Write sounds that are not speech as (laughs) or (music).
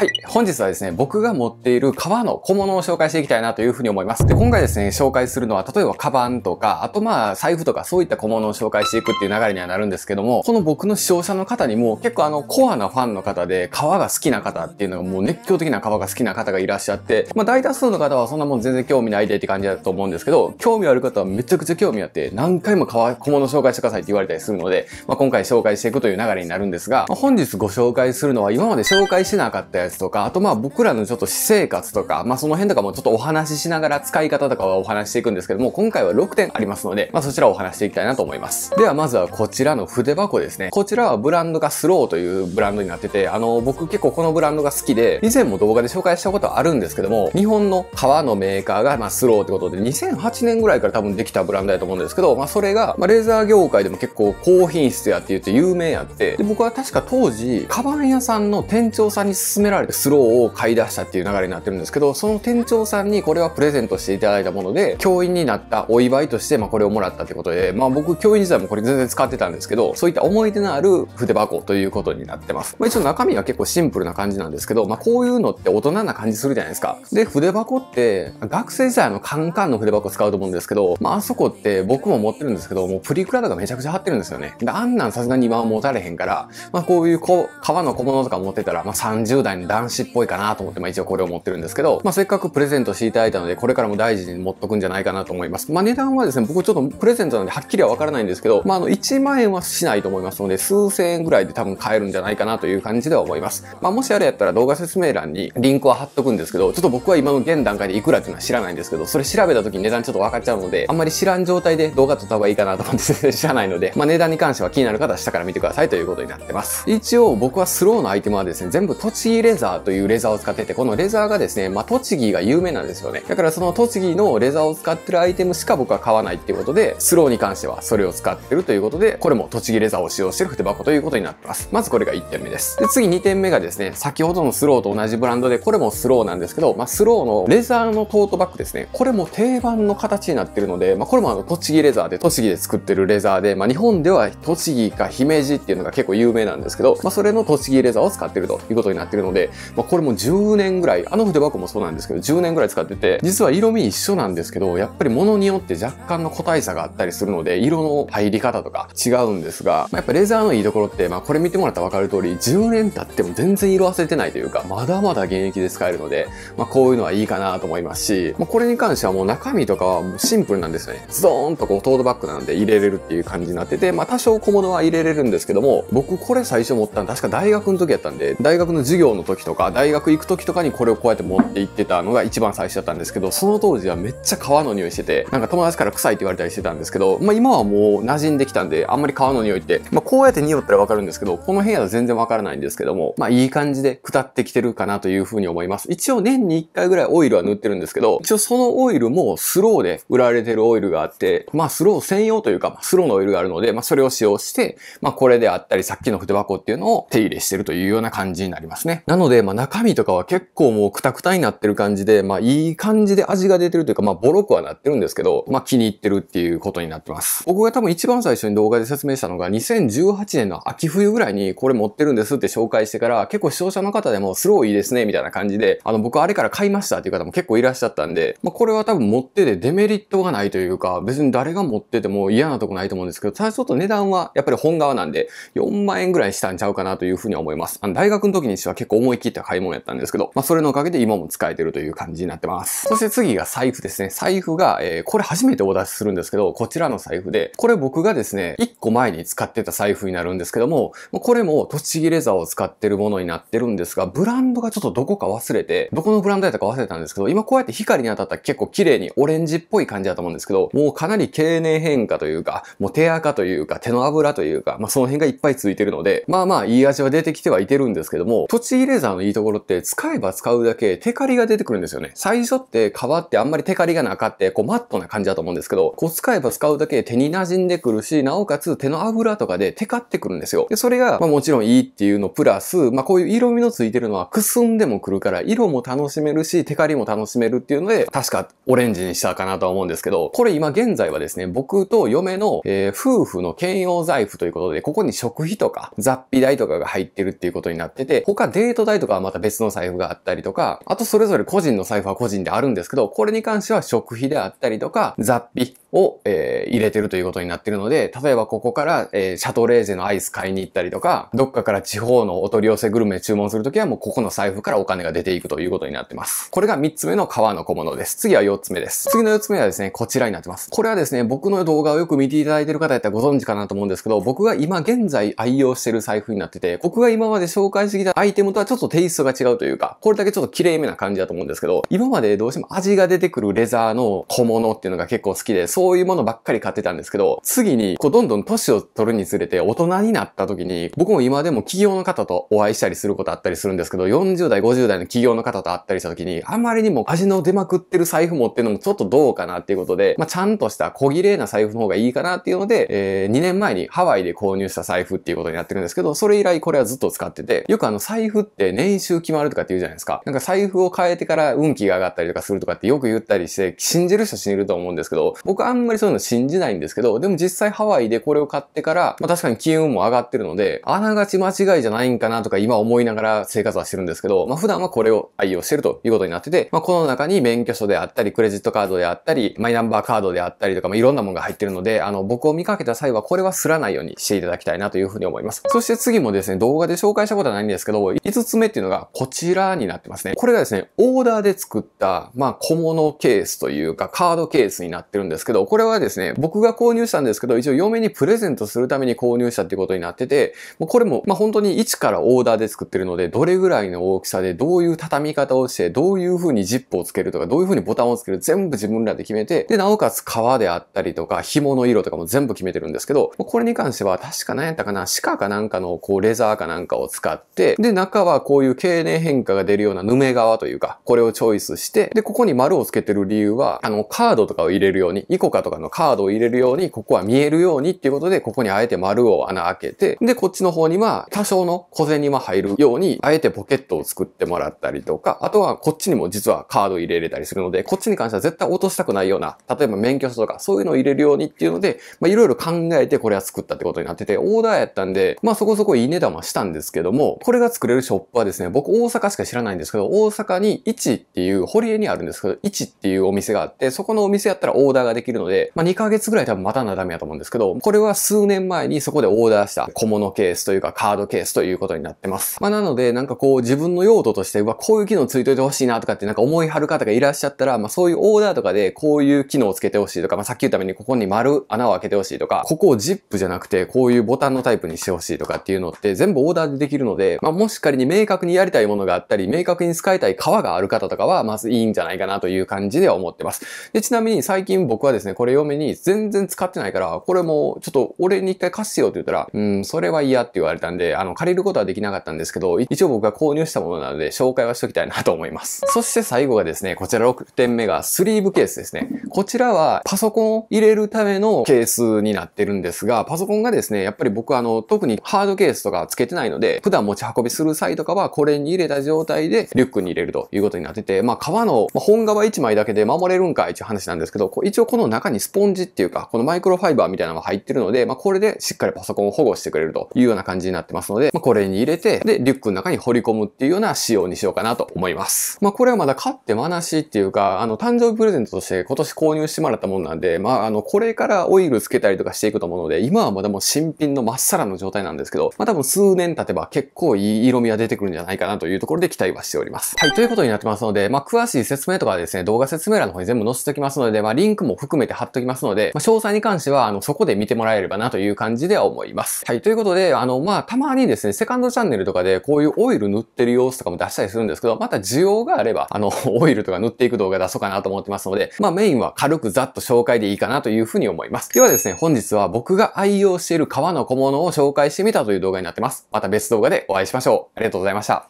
はい。本日はですね、僕が持っている革の小物を紹介していきたいなというふうに思います。で、今回ですね、紹介するのは、例えばカバンとか、あとまあ、財布とか、そういった小物を紹介していくっていう流れにはなるんですけども、この僕の視聴者の方にも、結構あの、コアなファンの方で、革が好きな方っていうのがもう熱狂的な革が好きな方がいらっしゃって、まあ、大多数の方はそんなもん全然興味ないでって感じだと思うんですけど、興味ある方はめちゃくちゃ興味あって、何回も革、小物紹介してくださいって言われたりするので、まあ、今回紹介していくという流れになるんですが、まあ、本日ご紹介するのは、今まで紹介しなかったやつやつとか、あとまあ僕らのちょっと私生活とか、まあその辺とかもちょっとお話ししながら使い方とかはお話していくんですけども、今回は6点ありますので、まあそちらをお話していきたいなと思います。ではまずはこちらの筆箱ですね。こちらはブランドがスローというブランドになってて、あの、僕結構このブランドが好きで、以前も動画で紹介したことあるんですけども、日本の革のメーカーがまあスローってことで、2008年ぐらいから多分できたブランドだと思うんですけど、まあそれが、まあレーザー業界でも結構高品質やって言って有名やって、で僕は確か当時、カバン屋さんの店長さんに勧められられスローを買い出したっていう流れになってるんですけど、その店長さんにこれはプレゼントしていただいたもので、教員になったお祝いとして、まあこれをもらったってことで、まあ僕教員時代もこれ全然使ってたんですけど、そういった思い出のある筆箱ということになってます。まあ一応中身は結構シンプルな感じなんですけど、まあこういうのって大人な感じするじゃないですか。で、筆箱って学生時代のカンカンの筆箱使うと思うんですけど、まああそこって僕も持ってるんですけど、もうプリクラとかめちゃくちゃ貼ってるんですよね。で、あんなんさすがに今は持たれへんから、まあこういうこう革の小物とか持ってたら、まあ30代の男子っぽいかなと思って、まあ、一応これを持ってるんですけど、まあ、せっかくプレゼントしていただいたので、これからも大事に持っとくんじゃないかなと思います。まあ、値段はですね、僕ちょっとプレゼントなんではっきりはわからないんですけど、まあ、あの、1万円はしないと思いますので、数千円ぐらいで多分買えるんじゃないかなという感じでは思います。まあ、もしあれやったら動画説明欄にリンクは貼っとくんですけど、ちょっと僕は今の現段階でいくらっていうのは知らないんですけど、それ調べた時に値段ちょっと分かっちゃうので、あんまり知らん状態で動画撮った方がいいかなと思って (laughs) 知らないので、まあ、値段に関しては気になる方は下から見てくださいということになってます。一応僕はスローのアイテムはですね、全部土地レーザーというレザーを使ってて、このレザーがですね、まあ、栃木が有名なんですよね。だからその栃木のレザーを使ってるアイテムしか僕は買わないっていうことで、スローに関してはそれを使ってるということで、これも栃木レザーを使用してる筆箱ということになってます。まずこれが1点目です。で、次2点目がですね、先ほどのスローと同じブランドで、これもスローなんですけど、まあ、スローのレザーのトートバッグですね。これも定番の形になってるので、まあ、これもあの、栃木レザーで、栃木で作ってるレザーで、まあ、日本では栃木か姫路っていうのが結構有名なんですけど、まあ、それの栃木レザーを使ってるということになってるので、、まあ、これも10年ぐらい、あの筆箱もそうなんですけど、10年ぐらい使ってて、実は色味一緒なんですけど、やっぱり物によって若干の個体差があったりするので、色の入り方とか違うんですが、まあ、やっぱレザーのいいところって、まあ、これ見てもらったらわかる通り、10年経っても全然色あせてないというか、まだまだ現役で使えるので、まあ、こういうのはいいかなと思いますし、まあ、これに関してはもう中身とかはもうシンプルなんですよね。ズドーンとこうトートバッグなんで入れれるっていう感じになってて、まあ、多少小物は入れれるんですけども、僕これ最初持ったの確か大学の時やったんで、大学の授業の時とか大学行く時とかにこれをこうやって持って行ってたのが一番最初だったんですけどその当時はめっちゃ皮の匂いしててなんか友達から臭いって言われたりしてたんですけど、まあ、今はもう馴染んできたんであんまり皮の匂いって、まあ、こうやって匂ったらわかるんですけどこの部屋は全然わからないんですけども、まあ、いい感じで下ってきてるかなというふうに思います一応年に1回ぐらいオイルは塗ってるんですけど一応そのオイルもスローで売られてるオイルがあってまあスロー専用というかスローのオイルがあるので、まあ、それを使用して、まあ、これであったりさっきの筆箱っていうのを手入れしてるというような感じになりますねなので、まあ、中身とかは結構もうクタクタになってる感じで、まあ、いい感じで味が出てるというか、まあ、ボロくはなってるんですけど、まあ、気に入ってるっていうことになってます。僕が多分一番最初に動画で説明したのが、2018年の秋冬ぐらいにこれ持ってるんですって紹介してから、結構視聴者の方でもスローいいですね、みたいな感じで、あの、僕あれから買いましたっていう方も結構いらっしゃったんで、まあ、これは多分持っててデメリットがないというか、別に誰が持ってても嫌なとこないと思うんですけど、ただちょっと値段はやっぱり本側なんで、4万円ぐらいしたんちゃうかなというふうに思います。あの大学の時にしては結構思い切った買い物やったんですけど、まあ、それのおかげで今も使えてるという感じになってます。そして次が財布ですね。財布が、えー、これ初めてお出しするんですけど、こちらの財布で、これ僕がですね、1個前に使ってた財布になるんですけども、これもとちぎレザーを使ってるものになってるんですが、ブランドがちょっとどこか忘れて、どこのブランドやったか忘れたんですけど、今こうやって光に当たったら結構綺麗にオレンジっぽい感じだと思うんですけど、もうかなり経年変化というか、もう手垢というか、手の油というか、まあ、その辺がいっぱいついてるので、まあまあいい味は出てきてはいてるんですけども、栃木レーザーのいいところって使えば使うだけテカリが出てくるんですよね。最初って皮ってあんまりテカリがなかって、こうマットな感じだと思うんですけど、こう使えば使うだけ手に馴染んでくるし、なおかつ手の油とかでテカってくるんですよ。で、それが、まあもちろんいいっていうのプラス、まあこういう色味のついてるのはくすんでもくるから、色も楽しめるし、テカリも楽しめるっていうので、確かオレンジにしたかなとは思うんですけど、これ今現在はですね、僕と嫁の、えー、夫婦の兼用財布ということで、ここに食費とか雑費代とかが入ってるっていうことになってて、他デート代とかはまた別の財布があったりとか、あとそれぞれ個人の財布は個人であるんですけど、これに関しては食費であったりとか、雑費、を、えー、入れてるということになってるので、例えばここから、えー、シャトレーゼのアイス買いに行ったりとか、どっかから地方のお取り寄せグルメ注文するときはもうここの財布からお金が出ていくということになってます。これが3つ目の革の小物です。次は4つ目です。次の4つ目はですね、こちらになってます。これはですね、僕の動画をよく見ていただいてる方やったらご存知かなと思うんですけど、僕が今現在愛用してる財布になってて、僕が今まで紹介してきたアイテムとはちょっとテイストが違うというか、これだけちょっと綺麗めな感じだと思うんですけど、今までどうしても味が出てくるレザーの小物っていうのが結構好きで、そういうものばっかり買ってたんですけど、次に、こう、どんどん年を取るにつれて大人になった時に、僕も今でも企業の方とお会いしたりすることあったりするんですけど、40代、50代の企業の方と会ったりした時に、あまりにも味の出まくってる財布持ってるのもちょっとどうかなっていうことで、まあ、ちゃんとした小綺麗な財布の方がいいかなっていうので、えー、2年前にハワイで購入した財布っていうことになってるんですけど、それ以来これはずっと使ってて、よくあの財布って年収決まるとかって言うじゃないですか。なんか財布を変えてから運気が上がったりとかするとかってよく言ったりして、信じる人信じると思うんですけど、僕はあんまりそういうの信じないんですけど、でも実際ハワイでこれを買ってから、まあ確かに金運も上がってるので、あながち間違いじゃないんかなとか今思いながら生活はしてるんですけど、まあ普段はこれを愛用してるということになってて、まあこの中に免許証であったり、クレジットカードであったり、マイナンバーカードであったりとか、まあいろんなものが入ってるので、あの僕を見かけた際はこれはすらないようにしていただきたいなというふうに思います。そして次もですね、動画で紹介したことはないんですけど、5つ目っていうのがこちらになってますね。これがですね、オーダーで作った、まあ小物ケースというかカードケースになってるんですけど、ど、これはですね、僕が購入したんですけど、一応嫁にプレゼントするために購入したっていうことになってて、もうこれも、まあ、本当に1からオーダーで作ってるので、どれぐらいの大きさで、どういう畳み方をして、どういう風にジップをつけるとか、どういう風にボタンをつける、全部自分らで決めて、で、なおかつ革であったりとか、紐の色とかも全部決めてるんですけど、これに関しては確か何やったかな、鹿かなんかのこうレザーかなんかを使って、で、中はこういう経年変化が出るようなヌメ革というか、これをチョイスして、で、ここに丸をつけてる理由は、あの、カードとかを入れるように、イコ価とかのカードを入れるように、ここは見えるようにっていうことで、ここにあえて丸を穴開けて、で、こっちの方には多少の小銭も入るように、あえてポケットを作ってもらったりとか、あとはこっちにも実はカード入れれたりするので、こっちに関しては絶対落としたくないような、例えば免許証とかそういうのを入れるようにっていうので、まあいろいろ考えてこれは作ったってことになってて、オーダーやったんで、まあそこそこいい値段はしたんですけども、これが作れるショップはですね、僕大阪しか知らないんですけど、大阪に1っていう、堀江にあるんですけど、1っていうお店があって、そこのお店やったらオーダーができるので、まあ、2ヶ月ぐらい多分待たなダメやと思うんですけど、これは数年前にそこでオーダーした小物ケースというかカードケースということになってます。まあ、なので、なんかこう自分の用途として、うわ、こういう機能ついといてほしいなとかってなんか思い張る方がいらっしゃったら、まあ、そういうオーダーとかでこういう機能をつけてほしいとか、まあ、さっき言ったようにここに丸穴を開けてほしいとか、ここをジップじゃなくてこういうボタンのタイプにしてほしいとかっていうのって全部オーダーでできるので、まあ、もし仮に明確にやりたいものがあったり、明確に使いたい革がある方とかは、まずいいんじゃないかなという感じでは思ってます。で、ちなみに最近僕はですね、ね、これ嫁に全然使ってないから、これもちょっと俺に一回貸してよって言ったら、うん、それは嫌って言われたんで、あの、借りることはできなかったんですけど、一応僕が購入したものなので、紹介はしときたいなと思います。(laughs) そして最後がですね、こちら6点目がスリーブケースですね。こちらはパソコンを入れるためのケースになってるんですが、パソコンがですね、やっぱり僕あの、特にハードケースとかつけてないので、普段持ち運びする際とかはこれに入れた状態でリュックに入れるということになってて、まあ、革の、まあ、本革1枚だけで守れるんか一応話なんですけど、一応この中にスポンジっていうか、このマイクロファイバーみたいなのが入ってるので、まあ、これでしっかりパソコンを保護してくれるというような感じになってますので、まあ、これに入れて、で、リュックの中に掘り込むっていうような仕様にしようかなと思います。まあ、これはまだ買ってまなしっていうか、あの、誕生日プレゼントとして今年購入してもらったもんなんで、まあ、あの、これからオイルつけたりとかしていくと思うので、今はまだもう新品のまっさらの状態なんですけど、まあ、多分数年経てば結構いい色味が出てくるんじゃないかなというところで期待はしております。はい、ということになってますので、まあ、詳しい説明とかですね、動画説明欄の方に全部載せておきますので、まあ、リンクも含めめて貼っときますので、まあ、詳細に関しては、あの、そこで見てもらえればなという感じでは思います。はい、ということで、あの、まあ、たまにですね、セカンドチャンネルとかでこういうオイル塗ってる様子とかも出したりするんですけど、また需要があれば、あの、(laughs) オイルとか塗っていく動画出そうかなと思ってますので、まあ、メインは軽くざっと紹介でいいかなというふうに思います。ではですね、本日は僕が愛用している革の小物を紹介してみたという動画になってます。また別動画でお会いしましょう。ありがとうございました。